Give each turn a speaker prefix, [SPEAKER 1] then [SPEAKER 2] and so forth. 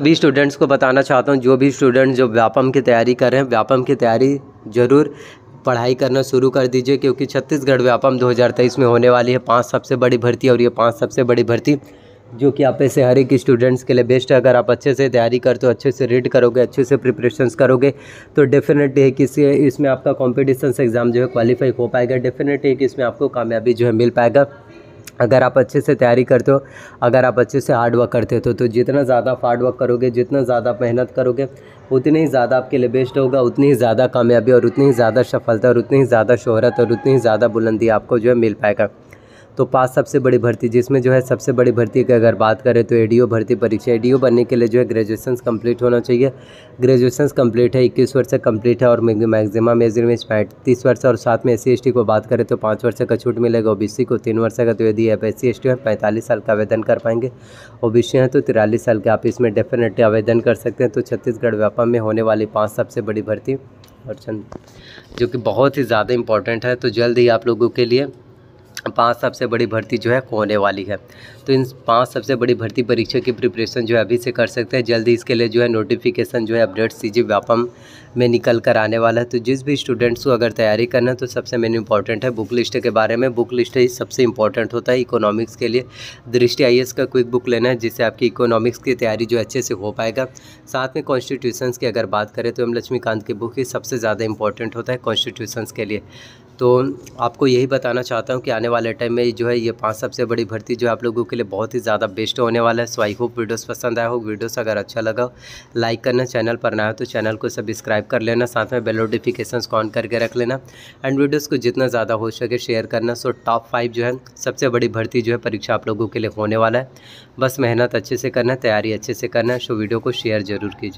[SPEAKER 1] सभी स्टूडेंट्स को बताना चाहता हूँ जो भी स्टूडेंट जो व्यापम की तैयारी कर रहे हैं व्यापम की तैयारी ज़रूर पढ़ाई करना शुरू कर दीजिए क्योंकि छत्तीसगढ़ व्यापम 2023 में होने वाली है पांच सबसे बड़ी भर्ती और ये पांच सबसे बड़ी भर्ती जो कि आप ऐसे हर एक स्टूडेंट्स के लिए बेस्ट है अगर आप अच्छे से तैयारी करते हो अच्छे से रीड करोगे अच्छे से प्रिपरेशन करोगे तो डेफिनेटली है कि इसमें आपका कॉम्पिटिशन एग्ज़ाम जो है क्वालिफाई हो पाएगा डेफिनेटली है कि इसमें आपको कामयाबी जो है मिल पाएगा अगर आप अच्छे से तैयारी करते हो अगर आप अच्छे से हार्ड वर्क करते हो तो, तो जितना ज़्यादा आप हार्ड वर्क करोगे जितना ज़्यादा मेहनत करोगे उतनी ही ज़्यादा आपके लिए बेस्ट होगा उतनी ही ज़्यादा कामयाबी और उतनी ही ज़्यादा सफलता और उतनी ही ज़्यादा शोहरत और उतनी ही ज़्यादा बुलंदी आपको जो है मिल पाएगा तो पाँच सबसे बड़ी भर्ती जिसमें जो है सबसे बड़ी भर्ती की अगर बात करें तो एडीओ भर्ती परीक्षा एडीओ बनने के लिए जो है ग्रेजुएशन कंप्लीट होना चाहिए ग्रेजुएशन कंप्लीट है इक्कीस वर्ष कंप्लीट है और मैगजिम एज में पैंतीस वर्ष और साथ में एस सी को बात करें तो पाँच वर्ष का छूट मिलेगा ओ को तीन वर्ष का तो यदि आप एस सी है पैंतालीस साल का आवेदन कर पाएंगे ओ हैं तो तिरालीस साल के आप इसमें डेफिनेटली आवेदन कर सकते हैं तो छत्तीसगढ़ व्यापार में होने वाली पाँच सबसे बड़ी भर्ती और चंद जो कि बहुत ही ज़्यादा इंपॉर्टेंट है तो जल्द ही आप लोगों के लिए पांच सबसे बड़ी भर्ती जो है होने वाली है तो इन पांच सबसे बड़ी भर्ती परीक्षा की प्रिपरेशन जो है अभी से कर सकते हैं जल्द ही इसके लिए जो है नोटिफिकेशन जो है अपडेट सी व्यापम में निकल कर आने वाला है तो जिस भी स्टूडेंट्स को अगर तैयारी करना है तो सबसे मेन इंपॉर्टेंट है बुक लिस्ट के बारे में बुक लिस्ट ही सबसे इंपॉर्टेंट होता है इकोनॉमिक्स के लिए दृष्टि आई का क्विक बुक लेना है जिससे आपकी इकोनॉमिक्स की तैयारी जो अच्छे से हो पाएगा साथ में कॉन्स्टिट्यूशंस की अगर बात करें तो एम लक्ष्मीकांत की बुक ही सबसे ज़्यादा इंपॉर्टेंट होता है कॉन्स्टिट्यूशंस के लिए तो आपको यही बताना चाहता हूँ कि आने वाले टाइम में जो है ये पांच सबसे बड़ी भर्ती जो आप लोगों के लिए बहुत ही ज़्यादा बेस्ट होने वाला है सो आई होप वीडियोस पसंद आया हो वीडियोस अगर अच्छा लगा लाइक करना चैनल पर ना हो तो चैनल को सब्सक्राइब कर लेना साथ में बेल नोटिफिकेशन ऑन करके रख लेना एंड वीडियोज़ को जितना ज़्यादा हो सके शेयर करना सो टॉप फाइव जो है सबसे बड़ी भर्ती जो है परीक्षा आप लोगों के लिए होने वाला है बस मेहनत अच्छे से करना तैयारी अच्छे से करना सो वीडियो को शेयर ज़रूर कीजिए